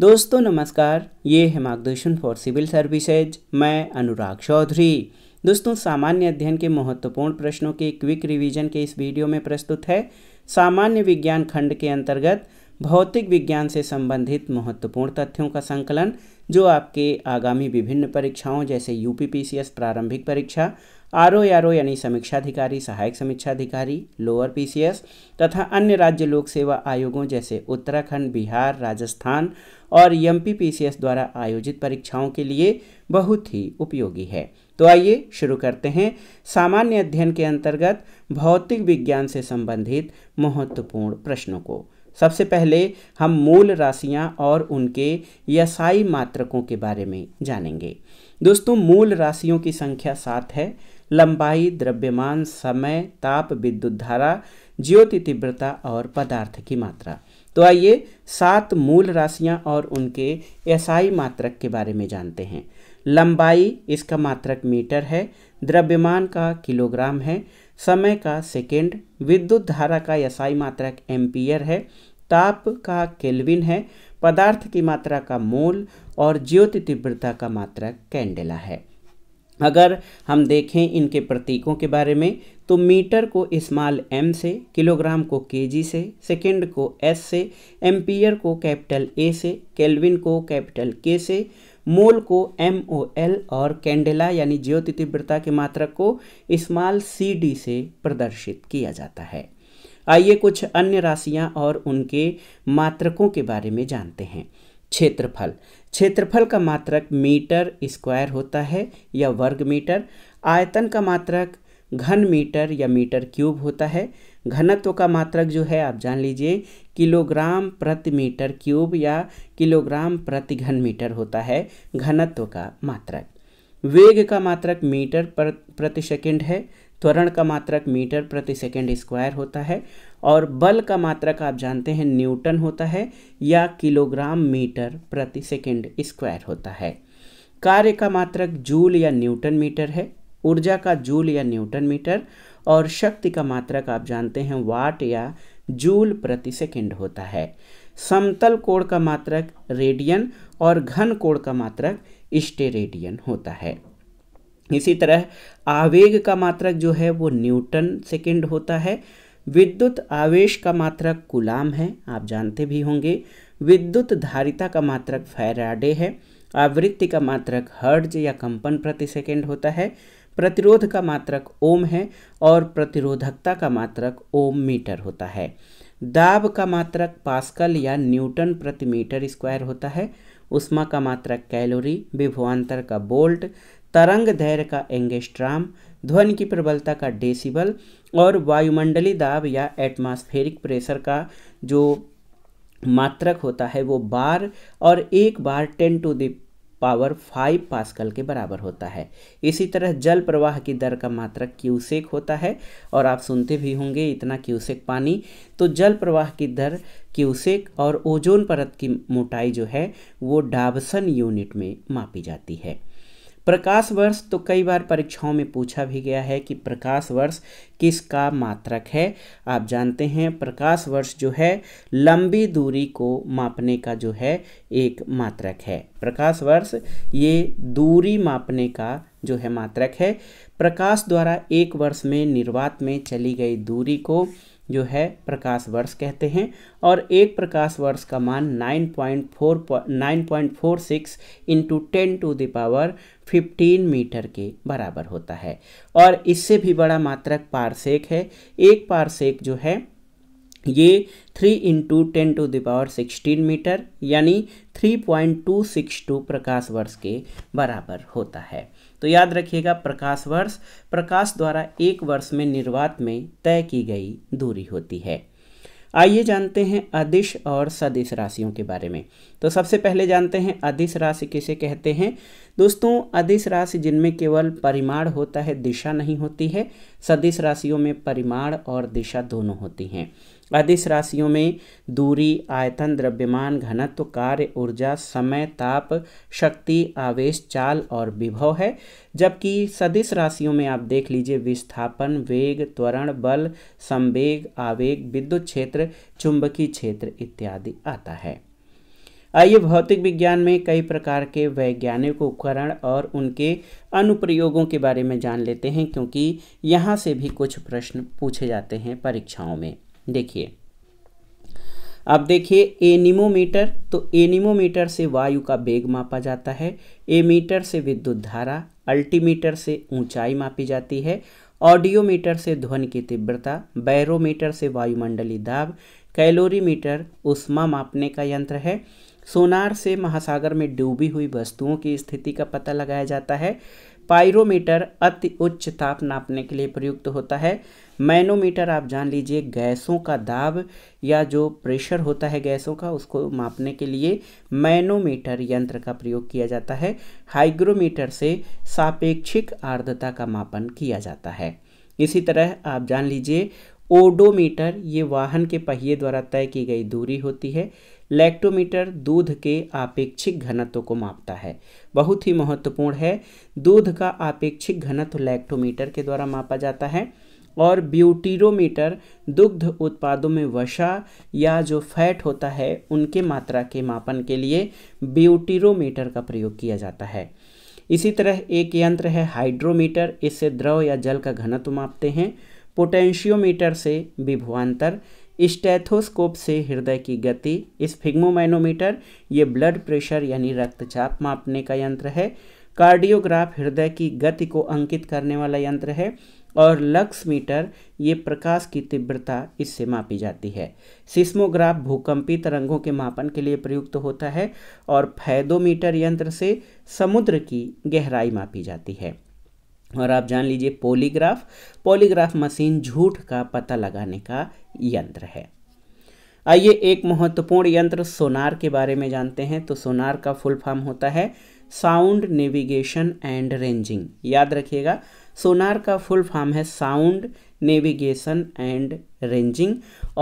दोस्तों नमस्कार ये है मार्गदर्शन फॉर सिविल सर्विसेज मैं अनुराग चौधरी दोस्तों सामान्य अध्ययन के महत्वपूर्ण प्रश्नों के क्विक रिवीजन के इस वीडियो में प्रस्तुत है सामान्य विज्ञान खंड के अंतर्गत भौतिक विज्ञान से संबंधित महत्वपूर्ण तथ्यों का संकलन जो आपके आगामी विभिन्न परीक्षाओं जैसे यूपीपीसीएस प्रारंभिक परीक्षा आर ओ आर ओ यानी समीक्षाधिकारी सहायक समीक्षाधिकारी लोअर एस तथा अन्य राज्य लोक सेवा आयोगों जैसे उत्तराखंड बिहार राजस्थान और एम एस द्वारा आयोजित परीक्षाओं के लिए बहुत ही उपयोगी है तो आइए शुरू करते हैं सामान्य अध्ययन के अंतर्गत भौतिक विज्ञान से संबंधित महत्वपूर्ण प्रश्नों को सबसे पहले हम मूल राशियां और उनके यसाई मात्रकों के बारे में जानेंगे दोस्तों मूल राशियों की संख्या सात है लंबाई द्रव्यमान समय ताप विद्युत धारा ज्योति तीव्रता और पदार्थ की मात्रा तो आइए सात मूल राशियां और उनके एसआई मात्रक के बारे में जानते हैं लंबाई इसका मात्रक मीटर है द्रव्यमान का किलोग्राम है समय का सेकेंड विद्युत धारा का एसआई मात्रक एम्पियर है ताप का केल्विन है पदार्थ की मात्रा का मोल और ज्योति तीव्रता का मात्रक कैंडेला है अगर हम देखें इनके प्रतीकों के बारे में तो मीटर को स्मॉल एम से किलोग्राम को केजी से सेकंड को एस से एम्पियर को कैपिटल ए से केल्विन को कैपिटल के से मोल को एम ओ एल और कैंडेला यानी ज्योति तीव्रता के मात्रक को स्मॉल सी डी से प्रदर्शित किया जाता है आइए कुछ अन्य राशियां और उनके मात्रकों के बारे में जानते हैं क्षेत्रफल क्षेत्रफल का मात्रक मीटर स्क्वायर होता है या वर्ग मीटर आयतन का मात्रक घन मीटर या मीटर क्यूब होता है घनत्व का मात्रक जो है आप जान लीजिए किलोग्राम प्रति मीटर क्यूब या किलोग्राम प्रति घन मीटर होता है घनत्व का मात्रक वेग का मात्रक मीटर पर प्रति सेकंड है त्वरण का मात्रक मीटर प्रति सेकंड स्क्वायर होता है और बल का मात्रक आप जानते हैं न्यूटन होता है या किलोग्राम मीटर प्रति सेकेंड स्क्वायर होता है कार्य का मात्रक जूल या न्यूटन मीटर है ऊर्जा का जूल या न्यूटन मीटर और शक्ति का मात्रक आप जानते हैं वाट या जूल प्रति सेकेंड होता है समतल कोण का मात्रक रेडियन और घन कोण का मात्रक स्टेरेडियन होता है इसी तरह आवेग का मात्रक जो है वो न्यूटन सेकेंड होता है विद्युत आवेश का मात्रक कुलाम है आप जानते भी होंगे विद्युत धारिता का मात्रक फैराडे है आवृत्ति का मात्रक हर्ज या कंपन प्रति सेकेंड होता है प्रतिरोध का मात्रक ओम है और प्रतिरोधकता का मात्रक ओम मीटर होता है दाब का मात्रक पास्कल या न्यूटन प्रति मीटर स्क्वायर होता है उष्मा का मात्रक कैलोरी विभवान्तर का बोल्ट तरंग धैर्य का एंगेस्ट्राम ध्वनि की प्रबलता का डेसिबल और वायुमंडलीय दाब या एटमॉस्फेरिक प्रेशर का जो मात्रक होता है वो बार और एक bar ten to the power five pascal के बराबर होता है इसी तरह जल प्रवाह की दर का मात्रक क्यूसेक होता है और आप सुनते भी होंगे इतना क्यूसेक पानी तो जल प्रवाह की दर क्यूसेक और ओजोन परत की मोटाई जो है वो डाबसन यूनिट में मापी जाती है प्रकाश वर्ष तो कई बार परीक्षाओं में पूछा भी गया है कि प्रकाश वर्ष किसका मात्रक है आप जानते हैं प्रकाश वर्ष जो है लंबी दूरी को मापने का जो है एक मात्रक है प्रकाश वर्ष ये दूरी मापने का जो है मात्रक है प्रकाश द्वारा एक वर्ष में निर्वात में चली गई दूरी को जो है प्रकाश वर्ष कहते हैं और एक प्रकाश वर्ष का मान 9.4 six into ten to the power fifteen metre के बराबर होता है और इससे भी बड़ा मात्रक पारसेक है एक पारसेक जो है ये three into ten to the power sixteen metre यानी three point two six two प्रकाश वर्ष के बराबर होता है तो याद रखिएगा प्रकाश वर्ष प्रकाश द्वारा एक वर्ष में निर्वात में तय की गई दूरी होती है आइए जानते हैं अदिश और सदिश राशियों के बारे में तो सबसे पहले जानते हैं अदिश राशि किसे कहते हैं दोस्तों अदिश राशि जिनमें केवल परिमाण होता है दिशा नहीं होती है सदिश राशियों में परिमाण और दिशा दोनों होती हैं अधिस राशियों में दूरी आयतन द्रव्यमान घनत्व कार्य ऊर्जा समय ताप शक्ति आवेश चाल और विभव है जबकि सदिश राशियों में आप देख लीजिए विस्थापन वेग त्वरण बल संवेग आवेग विद्युत क्षेत्र चुंबकीय क्षेत्र इत्यादि आता है आइए भौतिक विज्ञान में कई प्रकार के वैज्ञानिक उपकरण और उनके अनुप्रयोगों के बारे में जान लेते हैं क्योंकि यहाँ से भी कुछ प्रश्न पूछे जाते हैं परीक्षाओं में देखिए अब देखिए एनिमोमीटर तो एनिमोमीटर से वायु का वेग मापा जाता है एमीटर से विद्युत धारा अल्टीमीटर से ऊंचाई मापी जाती है ऑडियोमीटर से ध्वनि की तीव्रता बैरोमीटर से वायुमंडलीय दाब कैलोरीमीटर उष्मा मापने का यंत्र है सोनार से महासागर में डूबी हुई वस्तुओं की स्थिति का पता लगाया जाता है पायरोमीटर अति उच्च ताप नापने के लिए प्रयुक्त होता है मैनोमीटर आप जान लीजिए गैसों का दाब या जो प्रेशर होता है गैसों का उसको मापने के लिए मैनोमीटर यंत्र का प्रयोग किया जाता है हाइग्रोमीटर से सापेक्षिक आर्द्रता का मापन किया जाता है इसी तरह आप जान लीजिए ओडोमीटर ये वाहन के पहिए द्वारा तय की गई दूरी होती है लैक्टोमीटर दूध के आपेक्षिक घनत्व को मापता है बहुत ही महत्वपूर्ण है दूध का आपेक्षिक घनत्व लैक्टोमीटर के द्वारा मापा जाता है और ब्यूटीरोमीटर दुग्ध उत्पादों में वसा या जो फैट होता है उनके मात्रा के मापन के लिए ब्यूटीरोमीटर का प्रयोग किया जाता है इसी तरह एक यंत्र है हाइड्रोमीटर इससे द्रव या जल का घनत्व मापते हैं पोटेंशियोमीटर से विभुआंतर स्टेथोस्कोप से हृदय की गति स्फिग्मोमैनोमीटर ये ब्लड प्रेशर यानी रक्तचाप मापने का यंत्र है कार्डियोग्राफ हृदय की गति को अंकित करने वाला यंत्र है और लक्स मीटर ये प्रकाश की तीव्रता इससे मापी जाती है सिस्मोग्राफ भूकंपी तरंगों के मापन के लिए प्रयुक्त होता है और फैदोमीटर यंत्र से समुद्र की गहराई मापी जाती है और आप जान लीजिए पॉलीग्राफ पॉलीग्राफ मशीन झूठ का पता लगाने का यंत्र है आइए एक महत्वपूर्ण यंत्र सोनार के बारे में जानते हैं तो सोनार का फुल फॉर्म होता है साउंड नेविगेशन एंड रेंजिंग याद रखिएगा सोनार का फुल फॉर्म है साउंड नेविगेशन एंड रेंजिंग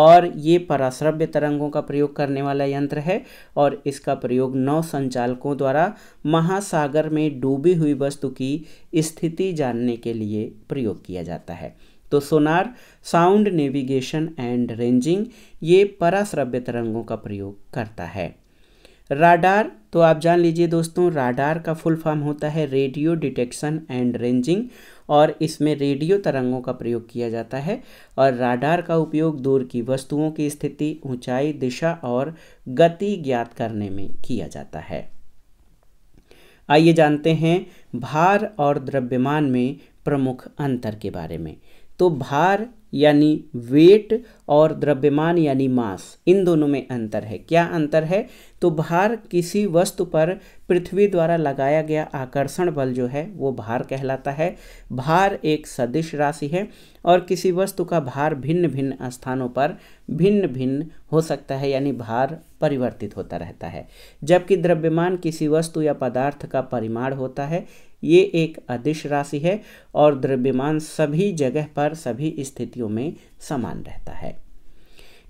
और ये पराश्रव्य तरंगों का प्रयोग करने वाला यंत्र है और इसका प्रयोग नौ संचालकों द्वारा महासागर में डूबी हुई वस्तु की स्थिति जानने के लिए प्रयोग किया जाता है तो sonar sound navigation and ranging ये पराश्रव्य तरंगों का प्रयोग करता है राडार तो आप जान लीजिए दोस्तों राडार का फुल फॉर्म होता है रेडियो डिटेक्शन एंड रेंजिंग और इसमें रेडियो तरंगों का प्रयोग किया जाता है और राडार का उपयोग दूर की वस्तुओं की स्थिति ऊंचाई दिशा और गति ज्ञात करने में किया जाता है आइए जानते हैं भार और द्रव्यमान में प्रमुख अंतर के बारे में तो भार यानी वेट और द्रव्यमान यानी मास इन दोनों में अंतर है क्या अंतर है तो भार किसी वस्तु पर पृथ्वी द्वारा लगाया गया आकर्षण बल जो है वो भार कहलाता है भार एक सदिश राशि है और किसी वस्तु का भार भिन्न भिन्न स्थानों पर भिन्न भिन्न हो सकता है यानी भार परिवर्तित होता रहता है जबकि द्रव्यमान किसी वस्तु या पदार्थ का परिमाण होता है ये एक अदिश राशि है और द्रव्यमान सभी जगह पर सभी स्थितियों में समान रहता है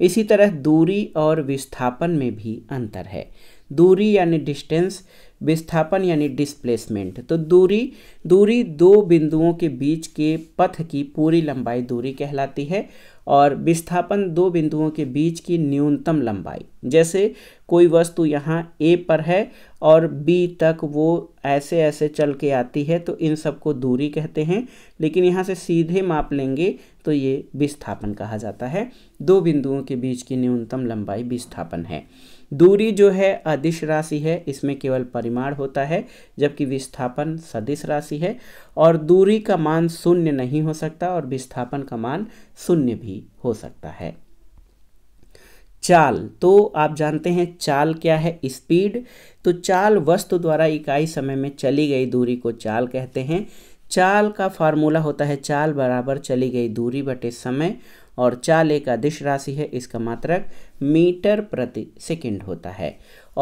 इसी तरह दूरी और विस्थापन में भी अंतर है दूरी यानी डिस्टेंस विस्थापन यानी डिस्प्लेसमेंट तो दूरी दूरी दो बिंदुओं के बीच के पथ की पूरी लंबाई दूरी कहलाती है और विस्थापन दो बिंदुओं के बीच की न्यूनतम लंबाई जैसे कोई वस्तु यहाँ ए पर है और बी तक वो ऐसे ऐसे चल के आती है तो इन सबको दूरी कहते हैं लेकिन यहाँ से सीधे माप लेंगे तो ये विस्थापन कहा जाता है दो बिंदुओं के बीच की न्यूनतम लंबाई विस्थापन है दूरी जो है अदिश राशि है इसमें केवल परिमाण होता है जबकि विस्थापन सदिश राशि है और दूरी का मान शून्य नहीं हो सकता और विस्थापन का मान शून्य भी हो सकता है चाल तो आप जानते हैं चाल क्या है स्पीड तो चाल वस्तु द्वारा इकाई समय में चली गई दूरी को चाल कहते हैं चाल का फार्मूला होता है चाल बराबर चली गई दूरी बटे समय और चाल एक अदिश राशि है इसका मात्रक मीटर प्रति सेकंड होता है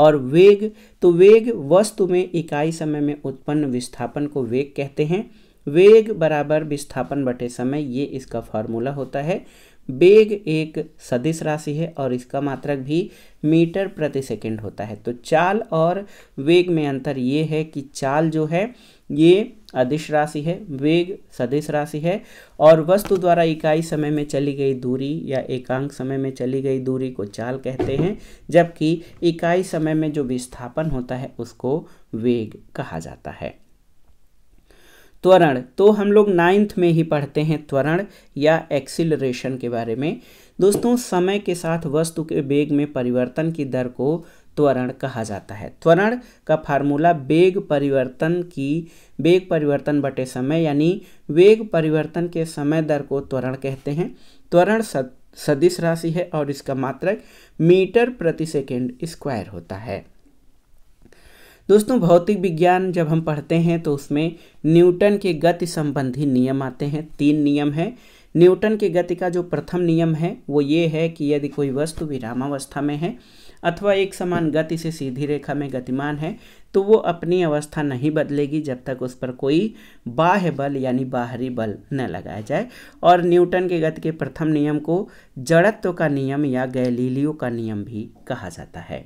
और वेग तो वेग वस्तु में इकाई समय में उत्पन्न विस्थापन को वेग कहते हैं वेग बराबर विस्थापन बटे समय ये इसका फॉर्मूला होता है वेग एक सदिश राशि है और इसका मात्रक भी मीटर प्रति सेकंड होता है तो चाल और वेग में अंतर ये है कि चाल जो है ये अदिश राशि है वेग सदिश राशि है और वस्तु द्वारा इकाई समय में चली गई दूरी या एकांक समय में चली गई दूरी को चाल कहते हैं जबकि इकाई समय में जो विस्थापन होता है उसको वेग कहा जाता है त्वरण तो हम लोग नाइन्थ में ही पढ़ते हैं त्वरण या एक्सिलरेशन के बारे में दोस्तों समय के साथ वस्तु के वेग में परिवर्तन की दर को त्वरण कहा जाता है त्वरण का फार्मूला वेग परिवर्तन की वेग परिवर्तन बटे समय यानी वेग परिवर्तन के समय दर को त्वरण कहते हैं त्वरण सदिश राशि है और इसका मात्रक मीटर प्रति सेकेंड स्क्वायर होता है दोस्तों भौतिक विज्ञान जब हम पढ़ते हैं तो उसमें न्यूटन के गति संबंधी नियम आते हैं तीन नियम हैं न्यूटन के गति का जो प्रथम नियम है वो ये है कि यदि कोई वस्तु विरामावस्था में है अथवा एक समान गति से सीधी रेखा में गतिमान है तो वो अपनी अवस्था नहीं बदलेगी जब तक उस पर कोई बाह्य बल यानी बाहरी बल न लगाया जाए और न्यूटन के गति के प्रथम नियम को जड़त्व का नियम या गैलीलियो का नियम भी कहा जाता है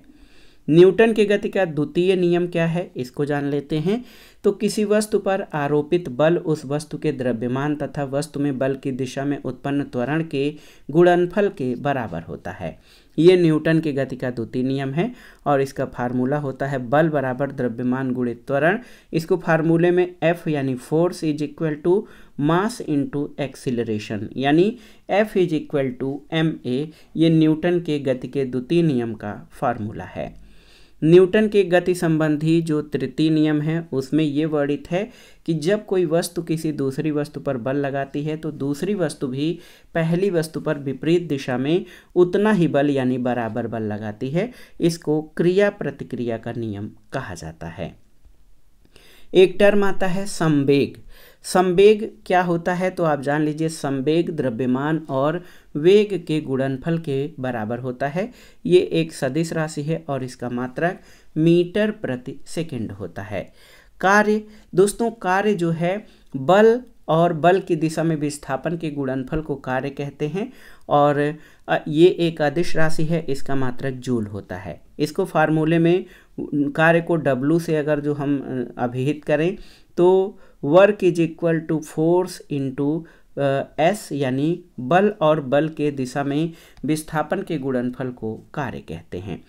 न्यूटन के गति का द्वितीय नियम क्या है इसको जान लेते हैं तो किसी वस्तु पर आरोपित बल उस वस्तु के द्रव्यमान तथा वस्तु में बल की दिशा में उत्पन्न त्वरण के गुणनफल के बराबर होता है ये न्यूटन के गति का द्वितीय नियम है और इसका फार्मूला होता है बल बराबर द्रव्यमान गुणे त्वरण इसको फार्मूले में एफ यानी force is equal to mass into acceleration यानी F is equal to M A ये न्यूटन के गति के द्वितीय नियम का फार्मूला है न्यूटन के गति संबंधी जो तृतीय नियम है उसमें ये वर्णित है कि जब कोई वस्तु किसी दूसरी वस्तु पर बल लगाती है तो दूसरी वस्तु भी पहली वस्तु पर विपरीत दिशा में उतना ही बल यानी बराबर बल लगाती है इसको क्रिया प्रतिक्रिया का नियम कहा जाता है एक टर्म आता है संवेग संवेग क्या होता है तो आप जान लीजिए संवेग द्रव्यमान और वेग के गुणनफल के बराबर होता है ये एक सदिश राशि है और इसका मात्रक मीटर प्रति सेकंड होता है कार्य दोस्तों कार्य जो है बल और बल की दिशा में विस्थापन के गुणनफल को कार्य कहते हैं और ये एक अदिश राशि है इसका मात्रक जूल होता है इसको फार्मूले में कार्य को W से अगर जो हम अभिहित करें तो work is equal to force into S यानी बल और बल के दिशा में विस्थापन के गुणनफल को कार्य कहते हैं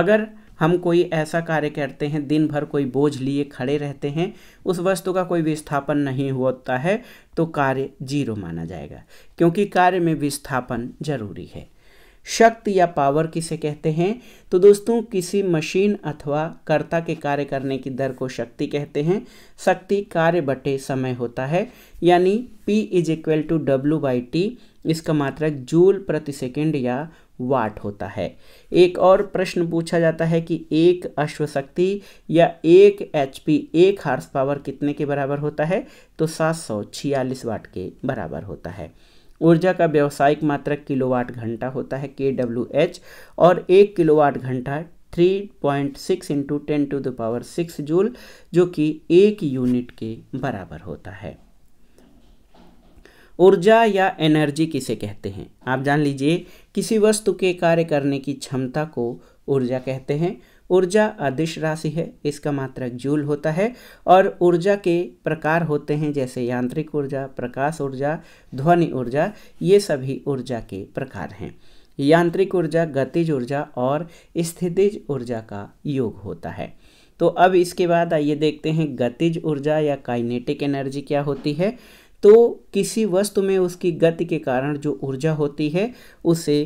अगर हम कोई ऐसा कार्य करते हैं दिन भर कोई बोझ लिए खड़े रहते हैं उस वस्तु का कोई विस्थापन नहीं होता है तो कार्य जीरो माना जाएगा क्योंकि कार्य में विस्थापन जरूरी है शक्ति या पावर किसे कहते हैं तो दोस्तों किसी मशीन अथवा कर्ता के कार्य करने की दर को शक्ति कहते हैं शक्ति कार्य बटे समय होता है यानी P is equal to W by T इसका मात्रक जूल प्रति सेकेंड या वाट होता है एक और प्रश्न पूछा जाता है कि एक अश्वशक्ति या एक एच पी एक हार्स पावर कितने के बराबर होता है तो सात सौ छियालीस वाट के बराबर होता है ऊर्जा का व्यावसायिक मात्रक किलोवाट घंटा होता है के डब्ल्यू एच और एक किलोवाट घंटा 3.6 point six into ten to the power six joule जो कि एक यूनिट के बराबर होता है ऊर्जा या एनर्जी किसे कहते हैं आप जान लीजिए किसी वस्तु के कार्य करने की क्षमता को ऊर्जा कहते हैं ऊर्जा अदिश राशि है इसका मात्रक जूल होता है और ऊर्जा के प्रकार होते हैं जैसे यांत्रिक ऊर्जा प्रकाश ऊर्जा ध्वनि ऊर्जा ये सभी ऊर्जा के प्रकार हैं यांत्रिक ऊर्जा गतिज ऊर्जा और स्थितिज ऊर्जा का योग होता है तो अब इसके बाद आइए देखते हैं गतिज ऊर्जा या काइनेटिक एनर्जी क्या होती है तो किसी वस्तु में उसकी गति के कारण जो ऊर्जा होती है उसे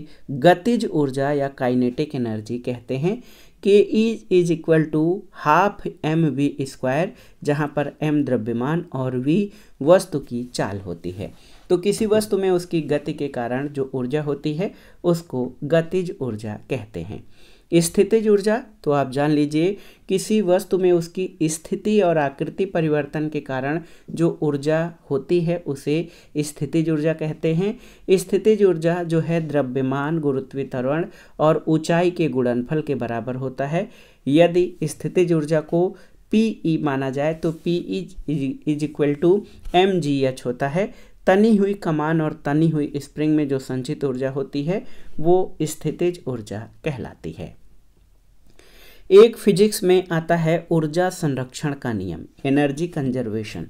गतिज ऊर्जा या काइनेटिक एनर्जी कहते हैं के E is equal to half M V square जहाँ पर एम द्रव्यमान और वी वस्तु की चाल होती है तो किसी वस्तु में उसकी गति के कारण जो ऊर्जा होती है उसको गतिज ऊर्जा कहते हैं स्थितिज ऊर्जा तो आप जान लीजिए किसी वस्तु में उसकी स्थिति और आकृति परिवर्तन के कारण जो ऊर्जा होती है उसे स्थितिज ऊर्जा कहते हैं स्थितिज ऊर्जा जो है द्रव्यमान गुरुत्वी तरण और ऊंचाई के गुणनफल के बराबर होता है यदि स्थितिज ऊर्जा को पी ई e माना जाए तो P E is equal to M G H होता है तनी हुई कमान और तनी हुई स्प्रिंग में जो संचित ऊर्जा होती है वो स्थितिज ऊर्जा कहलाती है एक फिजिक्स में आता है ऊर्जा संरक्षण का नियम एनर्जी कंजर्वेशन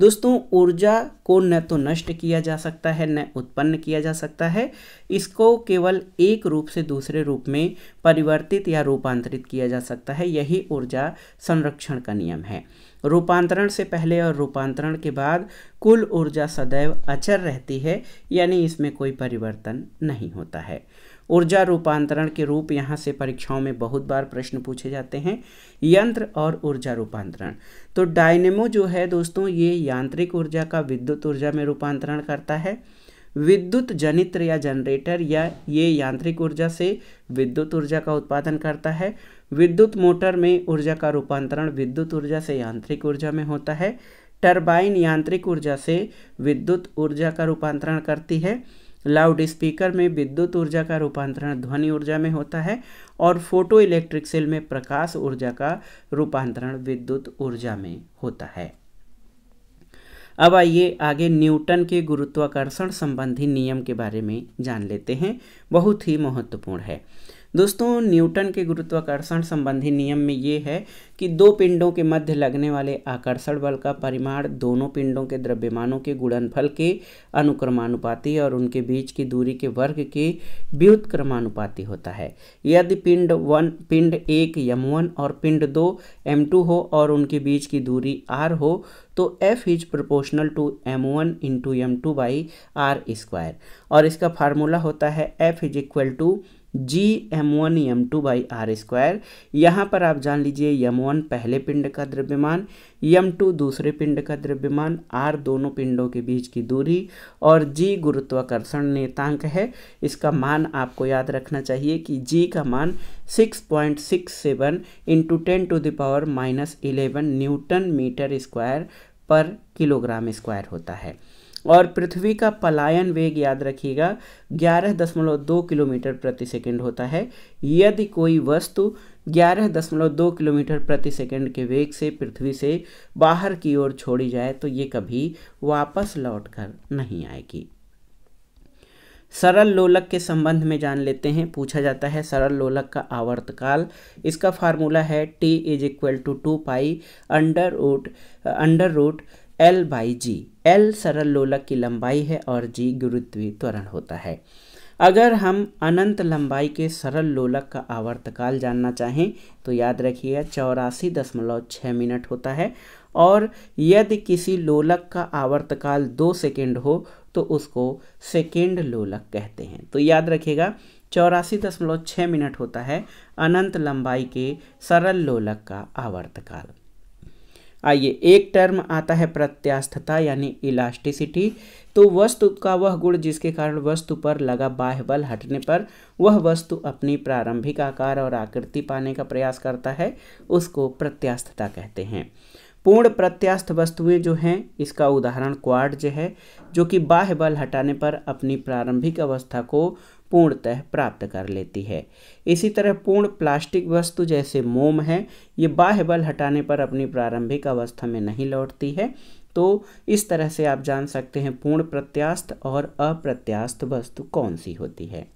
दोस्तों ऊर्जा को न तो नष्ट किया जा सकता है न उत्पन्न किया जा सकता है इसको केवल एक रूप से दूसरे रूप में परिवर्तित या रूपांतरित किया जा सकता है यही ऊर्जा संरक्षण का नियम है रूपांतरण से पहले और रूपांतरण के बाद कुल ऊर्जा सदैव अचर रहती है यानी इसमें कोई परिवर्तन नहीं होता है ऊर्जा रूपांतरण के रूप यहाँ से परीक्षाओं में बहुत बार प्रश्न पूछे जाते हैं यंत्र और ऊर्जा रूपांतरण तो डायनेमो जो है दोस्तों ये यांत्रिक ऊर्जा का विद्युत ऊर्जा में रूपांतरण करता है विद्युत जनित्र या जनरेटर या ये यांत्रिक ऊर्जा से विद्युत ऊर्जा का उत्पादन करता है विद्युत मोटर में ऊर्जा का रूपांतरण विद्युत ऊर्जा से यांत्रिक ऊर्जा में होता है टरबाइन यांत्रिक ऊर्जा से विद्युत ऊर्जा का रूपांतरण करती है लाउड स्पीकर में विद्युत ऊर्जा का रूपांतरण ध्वनि ऊर्जा में होता है और फोटो इलेक्ट्रिक सेल में प्रकाश ऊर्जा का रूपांतरण विद्युत ऊर्जा में होता है अब आइए आगे न्यूटन के गुरुत्वाकर्षण संबंधी नियम के बारे में जान लेते हैं बहुत ही महत्वपूर्ण है दोस्तों न्यूटन के गुरुत्वाकर्षण संबंधी नियम में ये है कि दो पिंडों के मध्य लगने वाले आकर्षण बल का परिमाण दोनों पिंडों के द्रव्यमानों के गुणनफल के अनुक्रमानुपाती और उनके बीच की दूरी के वर्ग के व्युत क्रमानुपाती होता है यदि पिंड वन पिंड एक यम वन और पिंड दो एम टू हो और उनके बीच की दूरी आर हो तो F is proportional to M one into M two by R square और इसका फार्मूला होता है F is equal to G M one M two by R square यहाँ पर आप जान लीजिए यम वन पहले पिंड का द्रव्यमान यम टू दूसरे पिंड का द्रव्यमान आर दोनों पिंडों के बीच की दूरी और जी गुरुत्वाकर्षण नेतांक है इसका मान आपको याद रखना चाहिए कि जी का मान six point six seven into ten to the power minus eleven newton metre square पर किलोग्राम स्क्वायर होता है और पृथ्वी का पलायन वेग याद रखिएगा ग्यारह दशमलव दो किलोमीटर प्रति सेकंड होता है यदि कोई वस्तु ग्यारह दशमलव दो किलोमीटर प्रति सेकंड के वेग से पृथ्वी से बाहर की ओर छोड़ी जाए तो ये कभी वापस लौट कर नहीं आएगी सरल लोलक के संबंध में जान लेते हैं पूछा जाता है सरल लोलक का आवर्तकाल इसका फार्मूला है T is equal to two pi under root under root L by G L सरल लोलक की लंबाई है और जी गुरुत्वीय त्वरण होता है अगर हम अनंत लंबाई के सरल लोलक का आवर्तकाल जानना चाहें तो याद रखिएगा चौरासी दशमलव छः मिनट होता है और यदि किसी लोलक का आवर्तकाल दो सेकेंड हो तो उसको सेकेंड लोलक कहते हैं तो याद रखिएगा चौरासी दशमलव छः मिनट होता है अनंत लंबाई के सरल लोलक का आवर्तकाल आइए एक टर्म आता है प्रत्यास्थता यानी इलास्टिसिटी तो वस्तु का वह गुण जिसके कारण वस्तु पर लगा बाह्य बल हटने पर वह वस्तु अपनी प्रारंभिक आकार और आकृति पाने का प्रयास करता है उसको प्रत्यास्थता कहते हैं पूर्ण प्रत्यास्थ वस्तुएं जो हैं इसका उदाहरण क्वाड्ज है जो कि बाह्य बल हटाने पर अपनी प्रारंभिक अवस्था को पूर्णतः प्राप्त कर लेती है इसी तरह पूर्ण प्लास्टिक वस्तु जैसे मोम है ये बाह्य बल हटाने पर अपनी प्रारंभिक अवस्था में नहीं लौटती है तो इस तरह से आप जान सकते हैं पूर्ण प्रत्यास्थ और अप्रत्यास्थ वस्तु कौन सी होती है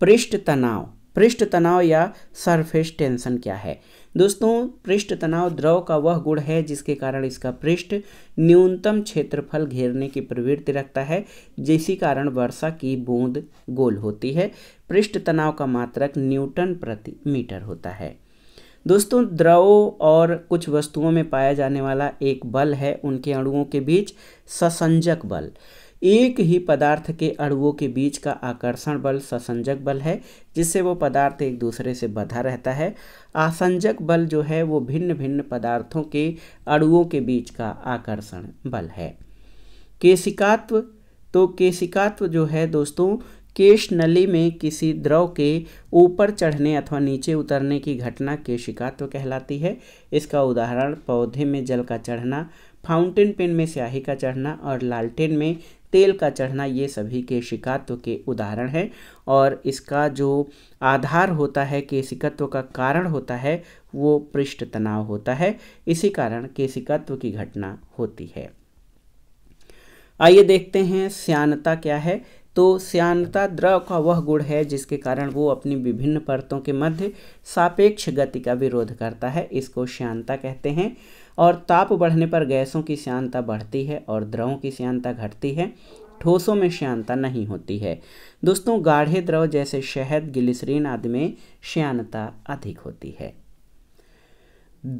पृष्ठ तनाव पृष्ठ तनाव या सरफेस टेंशन क्या है दोस्तों पृष्ठ तनाव द्रव का वह गुण है जिसके कारण इसका पृष्ठ न्यूनतम क्षेत्रफल घेरने की प्रवृत्ति रखता है जिसी कारण वर्षा की बूंद गोल होती है पृष्ठ तनाव का मात्रक न्यूटन प्रति मीटर होता है दोस्तों द्रव और कुछ वस्तुओं में पाया जाने वाला एक बल है उनके अणुओं के बीच ससंजक बल एक ही पदार्थ के अणुओं के बीच का आकर्षण बल ससंजक बल है जिससे वो पदार्थ एक दूसरे से बधा रहता है आसंजक बल जो है वो भिन्न भिन्न पदार्थों के अणुओं के बीच का आकर्षण बल है केशिकात्व तो केशिकात्व जो है दोस्तों केश नली में किसी द्रव के ऊपर चढ़ने अथवा नीचे उतरने की घटना केशिकात्व कहलाती है इसका उदाहरण पौधे में जल का चढ़ना फाउंटेन पेन में स्याही का चढ़ना और लालटेन में तेल का चढ़ना ये सभी के शिकात्व के उदाहरण हैं और इसका जो आधार होता है केशिकत्व का कारण होता है वो पृष्ठ तनाव होता है इसी कारण केशिकत्व की घटना होती है आइए देखते हैं स्यानता क्या है तो स्यानता द्रव का वह गुण है जिसके कारण वो अपनी विभिन्न परतों के मध्य सापेक्ष गति का विरोध करता है इसको श्यानता कहते हैं और ताप बढ़ने पर गैसों की श्यानता बढ़ती है और द्रवों की श्यानता घटती है ठोसों में श्यांता नहीं होती है दोस्तों गाढ़े द्रव जैसे शहद गिलिसरीन आदि में श्यानता अधिक होती है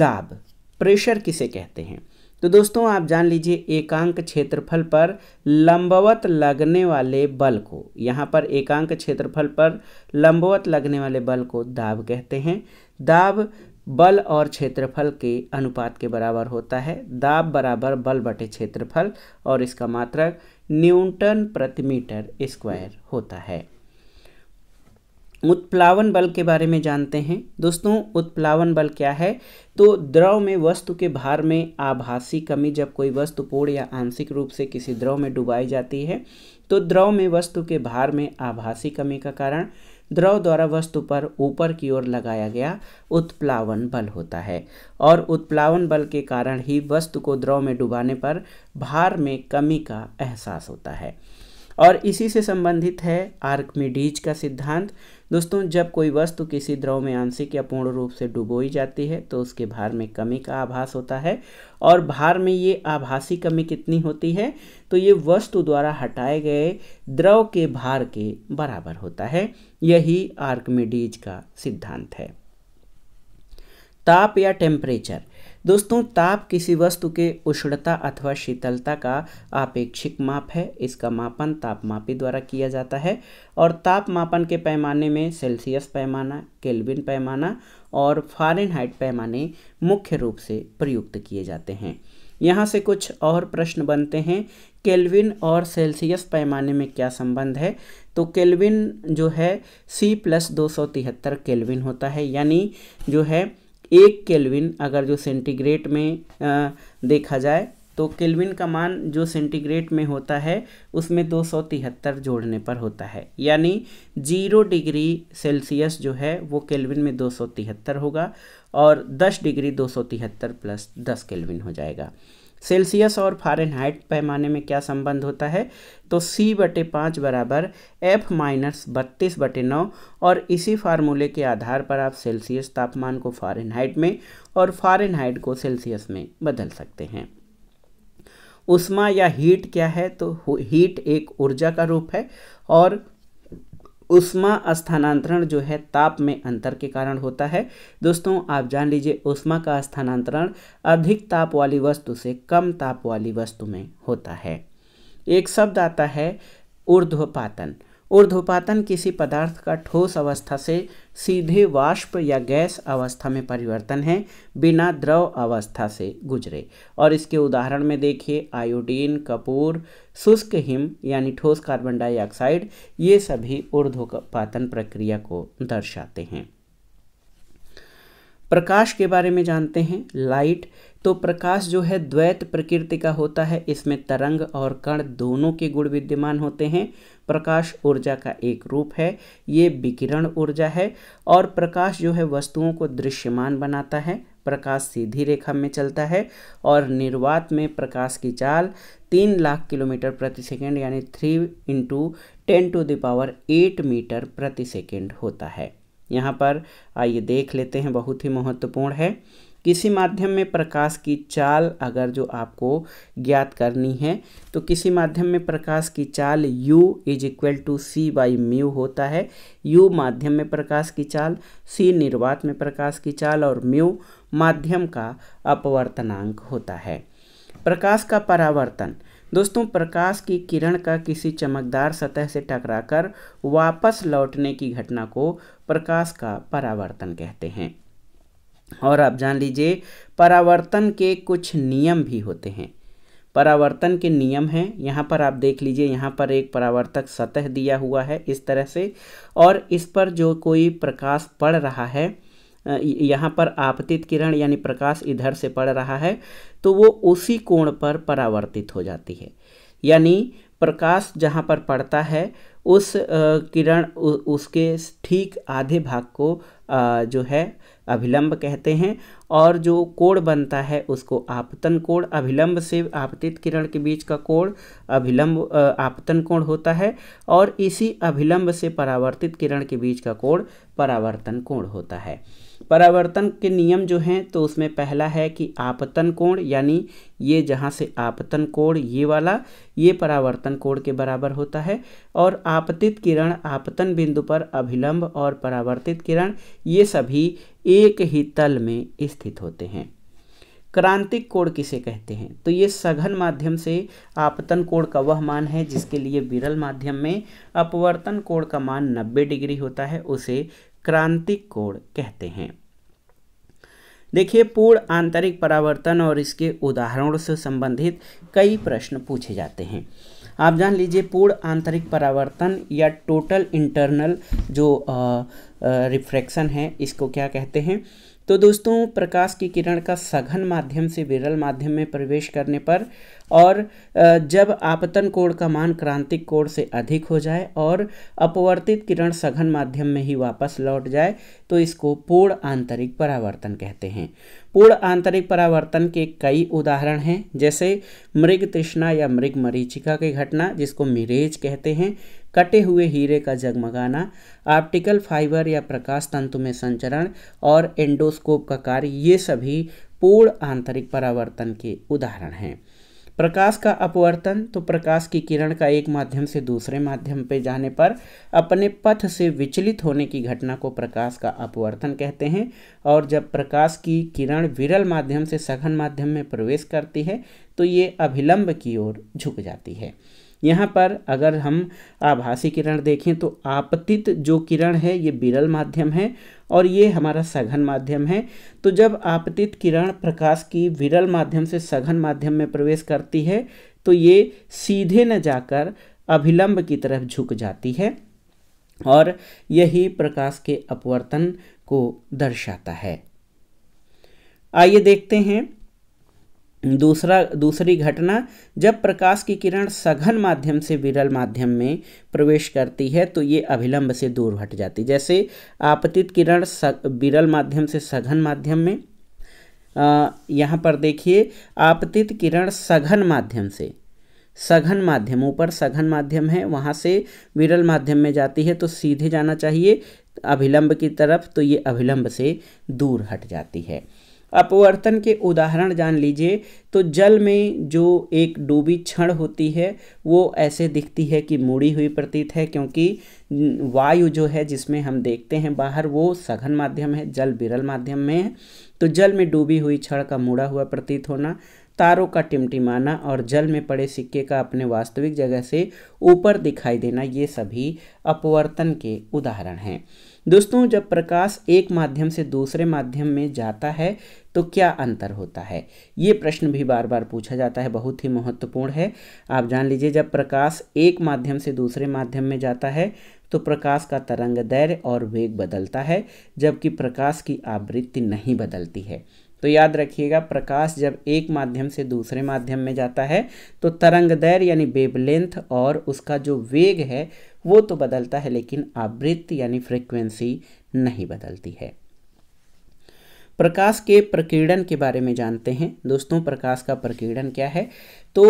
दाब प्रेशर किसे कहते हैं तो दोस्तों आप जान लीजिए एकांक क्षेत्रफल पर लंबवत लगने वाले बल को यहाँ पर एकांक क्षेत्रफल पर लंबवत लगने वाले बल को दाब कहते हैं दाब बल और क्षेत्रफल के अनुपात के बराबर होता है दाब बराबर बल बटे क्षेत्रफल और इसका मात्रक न्यूटन प्रति मीटर स्क्वायर होता है उत्प्लावन बल के बारे में जानते हैं दोस्तों उत्प्लावन बल क्या है तो द्रव में वस्तु के भार में आभासी कमी जब कोई वस्तु पूर्ण या आंशिक रूप से किसी द्रव में डुबाई जाती है तो द्रव में वस्तु के भार में आभासी कमी का कारण द्रव द्वारा वस्तु पर ऊपर की ओर लगाया गया उत्प्लावन बल होता है और उत्प्लावन बल के कारण ही वस्तु को द्रव में डुबाने पर भार में कमी का एहसास होता है और इसी से संबंधित है आर्कमिडीज का सिद्धांत दोस्तों जब कोई वस्तु किसी द्रव में आंशिक या पूर्ण रूप से डुबोई जाती है तो उसके भार में कमी का आभास होता है और भार में ये आभासी कमी कितनी होती है तो ये वस्तु द्वारा हटाए गए द्रव के भार के बराबर होता है यही आर्कमिडीज का सिद्धांत है ताप या टेम्परेचर दोस्तों ताप किसी वस्तु के उष्णता अथवा शीतलता का आपेक्षिक माप है इसका मापन तापमापी द्वारा किया जाता है और ताप मापन के पैमाने में सेल्सियस पैमाना केल्विन पैमाना और फारेनहाइट पैमाने मुख्य रूप से प्रयुक्त किए जाते हैं यहाँ से कुछ और प्रश्न बनते हैं केल्विन और सेल्सियस पैमाने में क्या संबंध है तो केल्विन जो है सी प्लस दो सौ तिहत्तर केल्विन होता है यानी जो है एक केल्विन अगर जो सेंटीग्रेड में आ, देखा जाए तो केल्विन का मान जो सेंटीग्रेड में होता है उसमें दो सौ तिहत्तर जोड़ने पर होता है यानी जीरो डिग्री सेल्सियस जो है वो केल्विन में दो सौ तिहत्तर होगा और दस डिग्री दो सौ तिहत्तर प्लस दस केल्विन हो जाएगा सेल्सियस और फारेनहाइट पैमाने में क्या संबंध होता है तो सी बटे पाँच बराबर एफ माइनस बत्तीस बटे नौ और इसी फार्मूले के आधार पर आप सेल्सियस तापमान को फारेनहाइट में और फारेनहाइट को सेल्सियस में बदल सकते हैं उष्मा या हीट क्या है तो हीट एक ऊर्जा का रूप है और उष्मा स्थानांतरण जो है ताप में अंतर के कारण होता है दोस्तों आप जान लीजिए उष्मा का स्थानांतरण अधिक ताप वाली वस्तु से कम ताप वाली वस्तु में होता है एक शब्द आता है ऊर्ध्वपातन ऊर्ध्वपातन किसी पदार्थ का ठोस अवस्था से सीधे वाष्प या गैस अवस्था में परिवर्तन है बिना द्रव अवस्था से गुजरे और इसके उदाहरण में देखिए आयोडीन कपूर शुष्क हिम यानी ठोस कार्बन डाइऑक्साइड ये सभी पातन प्रक्रिया को दर्शाते हैं प्रकाश के बारे में जानते हैं लाइट तो प्रकाश जो है द्वैत प्रकृति का होता है इसमें तरंग और कण दोनों के गुण विद्यमान होते हैं प्रकाश ऊर्जा का एक रूप है ये विकिरण ऊर्जा है और प्रकाश जो है वस्तुओं को दृश्यमान बनाता है प्रकाश सीधी रेखा में चलता है और निर्वात में प्रकाश की चाल तीन लाख किलोमीटर प्रति सेकेंड यानी three into ten to the power eight metre प्रति सेकेंड होता है यहाँ पर आइए देख लेते हैं बहुत ही महत्वपूर्ण है किसी माध्यम में प्रकाश की चाल अगर जो आपको ज्ञात करनी है तो किसी माध्यम में प्रकाश की चाल u is equal to C by mu होता है u माध्यम में प्रकाश की चाल c निर्वात में प्रकाश की चाल और म्यू माध्यम का अपवर्तनांक होता है प्रकाश का परावर्तन दोस्तों प्रकाश की किरण का किसी चमकदार सतह से टकराकर वापस लौटने की घटना को प्रकाश का परावर्तन कहते हैं और आप जान लीजिए परावर्तन के कुछ नियम भी होते हैं परावर्तन के नियम हैं यहाँ पर आप देख लीजिए यहाँ पर एक परावर्तक सतह दिया हुआ है इस तरह से और इस पर जो कोई प्रकाश पड़ रहा है यहाँ पर आपतित किरण यानी प्रकाश इधर से पड़ रहा है तो वो उसी कोण पर परावर्तित हो जाती है यानी प्रकाश जहाँ पर पड़ता है उस किरण उसके ठीक आधे भाग को जो है अभिलंब कहते हैं और जो कोण बनता है उसको आपतन कोण अभिलंब से आपतित किरण के बीच का कोण अभिलंब आपतन कोण होता है और इसी अभिलंब से परावर्तित किरण के बीच का कोण परावर्तन कोण होता है परावर्तन के नियम जो हैं तो उसमें पहला है कि आपतन कोण यानी ये जहाँ से आपतन कोण ये वाला ये परावर्तन कोण के बराबर होता है और आपतित किरण आपतन बिंदु पर अभिलंब और परावर्तित किरण ये सभी एक ही तल में स्थित होते हैं क्रांतिक कोण किसे कहते हैं तो ये सघन माध्यम से आपतन कोण का वह मान है जिसके लिए विरल माध्यम में अपवर्तन कोण का मान 90 डिग्री होता है उसे क्रांतिक कोण कहते हैं देखिए पूर्ण आंतरिक परावर्तन और इसके उदाहरणों से संबंधित कई प्रश्न पूछे जाते हैं आप जान लीजिए पूर्ण आंतरिक परावर्तन या टोटल इंटरनल जो रिफ्रैक्शन है इसको क्या कहते हैं तो दोस्तों प्रकाश की किरण का सघन माध्यम से विरल माध्यम में प्रवेश करने पर और जब आपतन कोण का मान क्रांतिक कोण से अधिक हो जाए और अपवर्तित किरण सघन माध्यम में ही वापस लौट जाए तो इसको पूर्ण आंतरिक परावर्तन कहते हैं पूर्ण आंतरिक परावर्तन के कई उदाहरण हैं जैसे मृग तृष्णा या मृग मरीचिका की घटना जिसको मिरेज कहते हैं कटे हुए हीरे का जगमगाना ऑप्टिकल फाइबर या प्रकाश तंतु में संचरण और एंडोस्कोप का कार्य ये सभी पूर्ण आंतरिक परावर्तन के उदाहरण हैं प्रकाश का अपवर्तन तो प्रकाश की किरण का एक माध्यम से दूसरे माध्यम पे जाने पर अपने पथ से विचलित होने की घटना को प्रकाश का अपवर्तन कहते हैं और जब प्रकाश की किरण विरल माध्यम से सघन माध्यम में प्रवेश करती है तो ये अभिलंब की ओर झुक जाती है यहाँ पर अगर हम आभासी किरण देखें तो आपतित जो किरण है ये बिरल माध्यम है और ये हमारा सघन माध्यम है तो जब आपतित किरण प्रकाश की विरल माध्यम से सघन माध्यम में प्रवेश करती है तो ये सीधे न जाकर अभिलंब की तरफ झुक जाती है और यही प्रकाश के अपवर्तन को दर्शाता है आइए देखते हैं दूसरा दूसरी घटना जब प्रकाश की किरण सघन माध्यम से विरल माध्यम में प्रवेश करती है तो ये अभिलंब से दूर हट जाती जैसे आपतित किरण विरल माध्यम से सघन माध्यम में यहाँ पर देखिए आपतित किरण सघन माध्यम से सघन माध्यम ऊपर सघन माध्यम है वहाँ से विरल माध्यम में जाती है तो सीधे जाना चाहिए अभिलंब की तरफ तो ये अभिलंब से दूर हट जाती है अपवर्तन के उदाहरण जान लीजिए तो जल में जो एक डूबी क्षण होती है वो ऐसे दिखती है कि मुड़ी हुई प्रतीत है क्योंकि वायु जो है जिसमें हम देखते हैं बाहर वो सघन माध्यम है जल विरल माध्यम में है तो जल में डूबी हुई क्षण का मुड़ा हुआ प्रतीत होना तारों का टिमटिमाना और जल में पड़े सिक्के का अपने वास्तविक जगह से ऊपर दिखाई देना ये सभी अपवर्तन के उदाहरण हैं दोस्तों जब प्रकाश एक माध्यम से दूसरे माध्यम में जाता है तो क्या अंतर होता है ये प्रश्न भी बार बार पूछा जाता है बहुत ही महत्वपूर्ण है आप जान लीजिए जब प्रकाश एक माध्यम से दूसरे माध्यम में जाता है तो प्रकाश का तरंग दैर्य और वेग बदलता है जबकि प्रकाश की आवृत्ति नहीं बदलती है तो याद रखिएगा प्रकाश जब एक माध्यम से दूसरे माध्यम में जाता है तो तरंग दैर्य यानी वेबलेंथ और उसका जो वेग है वो तो बदलता है लेकिन आवृत्ति यानी फ्रिक्वेंसी नहीं बदलती है प्रकाश के प्रकीर्णन के बारे में जानते हैं दोस्तों प्रकाश का प्रकीर्णन क्या है तो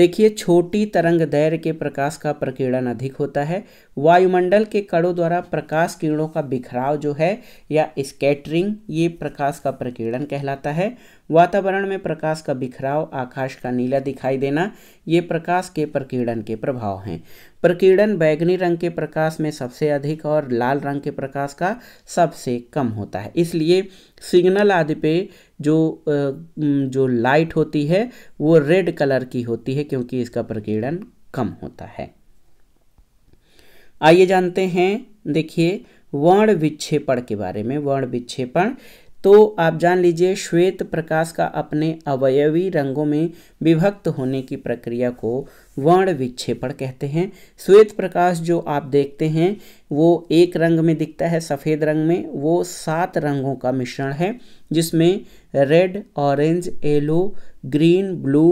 देखिए छोटी तरंग दैर्य के प्रकाश का प्रकीर्णन अधिक होता है वायुमंडल के कणों द्वारा प्रकाश किरणों का बिखराव जो है या स्कैटरिंग ये प्रकाश का प्रकीर्णन कहलाता है वातावरण में प्रकाश का बिखराव आकाश का नीला दिखाई देना ये प्रकाश के प्रकीर्णन के प्रभाव हैं प्रकीर्णन बैगनी रंग के प्रकाश में सबसे अधिक और लाल रंग के प्रकाश का सबसे कम होता है इसलिए सिग्नल आदि पे जो जो लाइट होती है वो रेड कलर की होती है क्योंकि इसका प्रकीर्णन कम होता है आइए जानते हैं देखिए वर्ण विक्षेपण के बारे में वर्ण विक्षेपण तो आप जान लीजिए श्वेत प्रकाश का अपने अवयवी रंगों में विभक्त होने की प्रक्रिया को वर्ण विक्षेपण कहते हैं श्वेत प्रकाश जो आप देखते हैं वो एक रंग में दिखता है सफ़ेद रंग में वो सात रंगों का मिश्रण है जिसमें red orange yellow green blue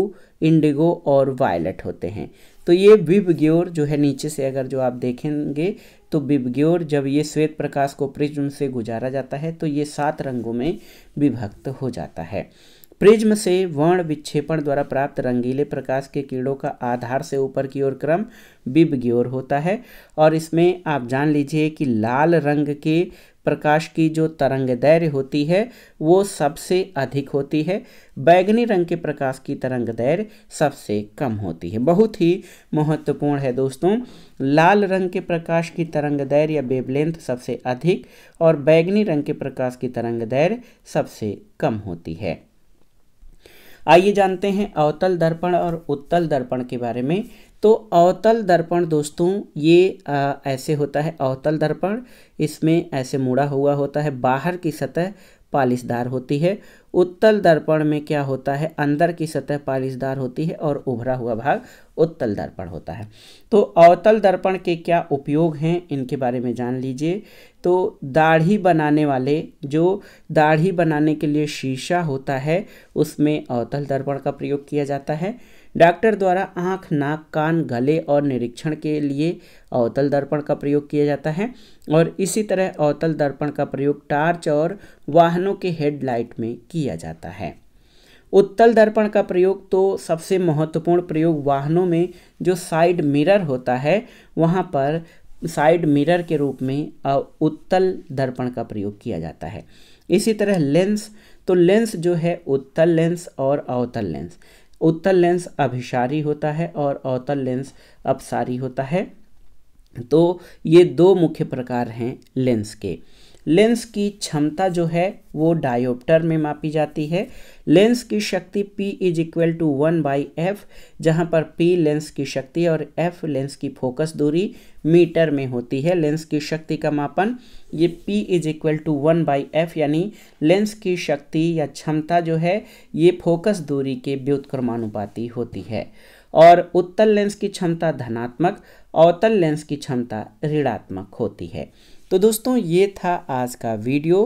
indigo और वायलट होते हैं तो ये विबग्योर जो है नीचे से अगर जो आप देखेंगे तो बिबग्योर जब ये श्वेत प्रकाश को प्रिज्म से गुजारा जाता है तो ये सात रंगों में विभक्त हो जाता है प्रिज्म से वर्ण विक्षेपण द्वारा प्राप्त रंगीले प्रकाश के किरणों का आधार से ऊपर की ओर क्रम बिब की ओर होता है और इसमें आप जान लीजिए कि लाल रंग के प्रकाश की जो तरंग दैर्य होती है वो सबसे अधिक होती है बैगनी रंग के प्रकाश की तरंग दैर्य सबसे कम होती है बहुत ही महत्वपूर्ण है दोस्तों लाल रंग के प्रकाश की तरंग दैर्य या वेवलेंथ सबसे अधिक और बैगनी रंग के प्रकाश की तरंग दैर्य सबसे कम होती है आइए जानते हैं अवतल दर्पण और उत्तल दर्पण के बारे में तो अवतल दर्पण दोस्तों ये आ, ऐसे होता है अवतल दर्पण इसमें ऐसे मुड़ा हुआ होता है बाहर की सतह पालिशदार होती है उत्तल दर्पण में क्या होता है अंदर की सतह पालिशदार होती है और उभरा हुआ भाग उत्तल दर्पण होता है तो अवतल दर्पण के क्या उपयोग हैं इनके बारे में जान लीजिए तो दाढ़ी बनाने वाले जो दाढ़ी बनाने के लिए शीशा होता है उसमें अवतल दर्पण का प्रयोग किया जाता है डॉक्टर द्वारा आँख नाक कान गले और निरीक्षण के लिए अवतल दर्पण का प्रयोग किया जाता है और इसी तरह अवतल दर्पण का प्रयोग टार्च और वाहनों के हेडलाइट में किया जाता है उत्तल दर्पण का प्रयोग तो सबसे महत्वपूर्ण प्रयोग वाहनों में जो साइड मिरर होता है वहाँ पर साइड मिरर के रूप में उत्तल दर्पण का प्रयोग किया जाता है इसी तरह लेंस तो लेंस जो है उत्तल लेंस और अवतल लेंस उत्तल लेंस अभिशारी होता है और अवतल लेंस अपसारी होता है तो ये दो मुख्य प्रकार हैं लेंस के लेंस की क्षमता जो है वो डायोप्टर में मापी जाती है लेंस की शक्ति P is equal to one by F जहाँ पर P लेंस की शक्ति और F लेंस की फोकस दूरी मीटर में होती है लेंस की शक्ति का मापन ये P is equal to one by F यानी लेंस की शक्ति या क्षमता जो है ये फोकस दूरी के व्युत्क्रमानुपाती होती है और उत्तल लेंस की क्षमता धनात्मक अवतल लेंस की क्षमता ऋणात्मक होती है तो दोस्तों ये था आज का वीडियो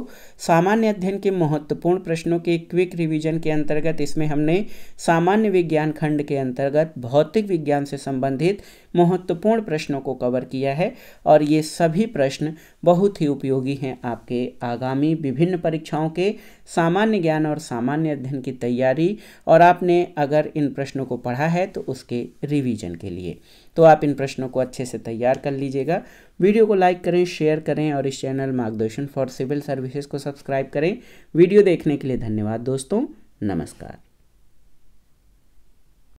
सामान्य अध्ययन के महत्वपूर्ण प्रश्नों के क्विक रिवीजन के अंतर्गत इसमें हमने सामान्य विज्ञान खंड के अंतर्गत भौतिक विज्ञान से संबंधित महत्वपूर्ण प्रश्नों को कवर किया है और ये सभी प्रश्न बहुत ही उपयोगी हैं आपके आगामी विभिन्न परीक्षाओं के सामान्य ज्ञान और सामान्य अध्ययन की तैयारी और आपने अगर इन प्रश्नों को पढ़ा है तो उसके रिवीजन के लिए तो आप इन प्रश्नों को अच्छे से तैयार कर लीजिएगा वीडियो को लाइक करें शेयर करें और इस channel Margdarshan for civil services को सब्सक्राइब करें वीडियो देखने के लिए धन्यवाद दोस्तों नमस्कार